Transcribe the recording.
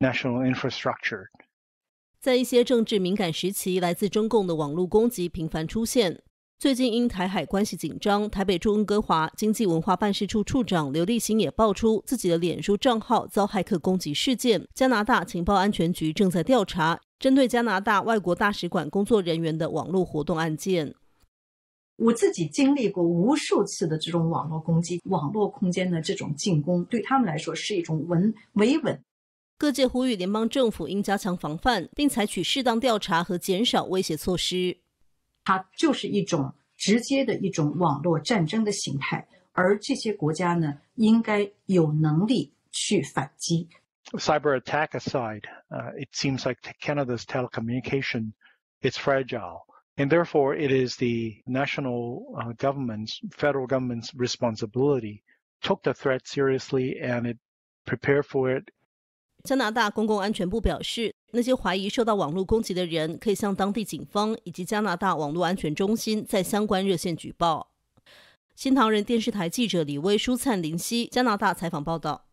national infrastructure. 在一些政治敏感时期，来自中共的网络攻击频繁出现。最近，因台海关系紧张，台北驻温哥华经济文化办事处处长刘立新也爆出自己的脸书账号遭骇客攻击事件。加拿大情报安全局正在调查针对加拿大外国大使馆工作人员的网络活动案件。我自己经历过无数次的这种网络攻击，网络空间的这种进攻，对他们来说是一种稳维稳。各界呼吁联邦政府应加强防范，并采取适当调查和减少威胁措施。它就是一种直接的一种网络战争的形态，而这些国家呢，应该有能力去反击。Cyber attack aside, uh, it seems like Canada's telecommunication is fragile. And therefore, it is the national uh, government's, federal government's responsibility took the threat seriously and it prepared for it 加拿大公共安全部表示，那些怀疑受到网络攻击的人可以向当地警方以及加拿大网络安全中心在相关热线举报。新唐人电视台记者李威、舒灿林夕，加拿大采访报道。